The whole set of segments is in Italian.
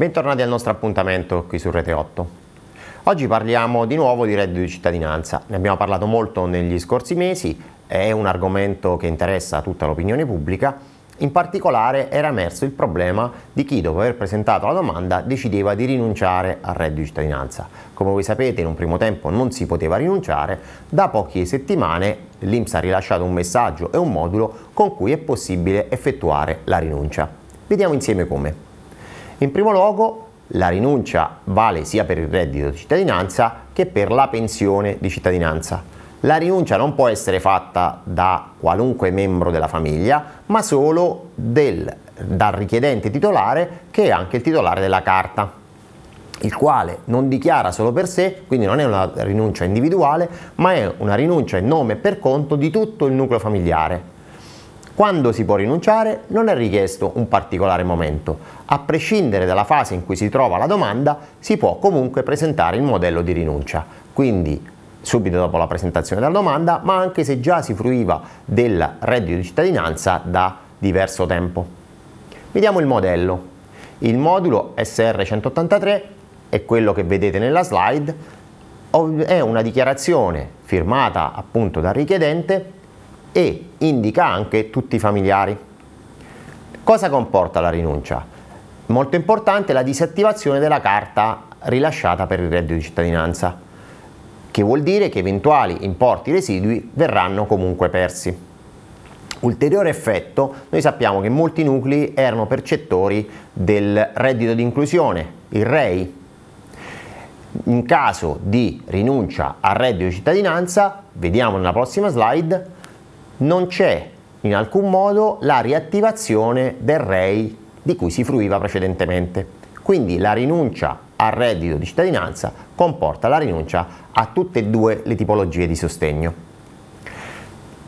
Bentornati al nostro appuntamento qui su Rete 8. Oggi parliamo di nuovo di reddito di cittadinanza. Ne abbiamo parlato molto negli scorsi mesi, è un argomento che interessa tutta l'opinione pubblica. In particolare era emerso il problema di chi dopo aver presentato la domanda decideva di rinunciare al reddito di cittadinanza. Come voi sapete in un primo tempo non si poteva rinunciare, da poche settimane l'Inps ha rilasciato un messaggio e un modulo con cui è possibile effettuare la rinuncia. Vediamo insieme come. In primo luogo la rinuncia vale sia per il reddito di cittadinanza che per la pensione di cittadinanza. La rinuncia non può essere fatta da qualunque membro della famiglia, ma solo del, dal richiedente titolare che è anche il titolare della carta il quale non dichiara solo per sé, quindi non è una rinuncia individuale, ma è una rinuncia in nome e per conto di tutto il nucleo familiare. Quando si può rinunciare non è richiesto un particolare momento, a prescindere dalla fase in cui si trova la domanda si può comunque presentare il modello di rinuncia, quindi subito dopo la presentazione della domanda, ma anche se già si fruiva del reddito di cittadinanza da diverso tempo. Vediamo il modello. Il modulo SR183 è quello che vedete nella slide, è una dichiarazione firmata appunto dal richiedente e indica anche tutti i familiari. Cosa comporta la rinuncia? Molto importante la disattivazione della carta rilasciata per il reddito di cittadinanza, che vuol dire che eventuali importi residui verranno comunque persi. Ulteriore effetto, noi sappiamo che molti nuclei erano percettori del reddito di inclusione, il REI. In caso di rinuncia al reddito di cittadinanza, vediamo nella prossima slide, non c'è in alcun modo la riattivazione del REI di cui si fruiva precedentemente. Quindi la rinuncia al reddito di cittadinanza comporta la rinuncia a tutte e due le tipologie di sostegno.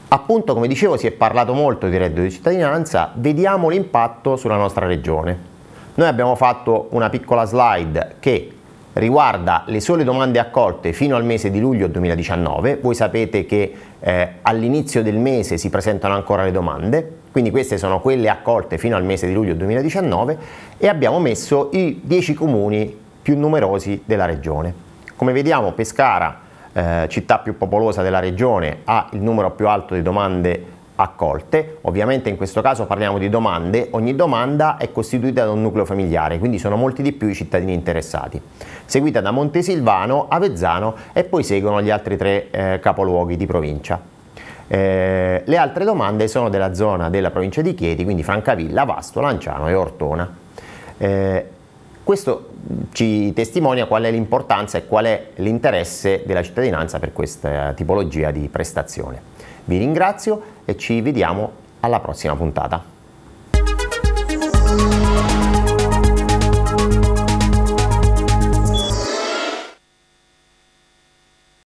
Appunto, come dicevo, si è parlato molto di reddito di cittadinanza, vediamo l'impatto sulla nostra regione. Noi abbiamo fatto una piccola slide che riguarda le sole domande accolte fino al mese di luglio 2019. Voi sapete che eh, all'inizio del mese si presentano ancora le domande, quindi queste sono quelle accolte fino al mese di luglio 2019 e abbiamo messo i 10 comuni più numerosi della regione. Come vediamo Pescara, eh, città più popolosa della regione, ha il numero più alto di domande accolte accolte. Ovviamente in questo caso parliamo di domande, ogni domanda è costituita da un nucleo familiare, quindi sono molti di più i cittadini interessati. Seguita da Montesilvano, Avezzano e poi seguono gli altri tre eh, capoluoghi di provincia. Eh, le altre domande sono della zona della provincia di Chieti, quindi Francavilla, Vasto, Lanciano e Ortona. Eh, questo ci testimonia qual è l'importanza e qual è l'interesse della cittadinanza per questa tipologia di prestazione. Vi ringrazio e ci vediamo alla prossima puntata.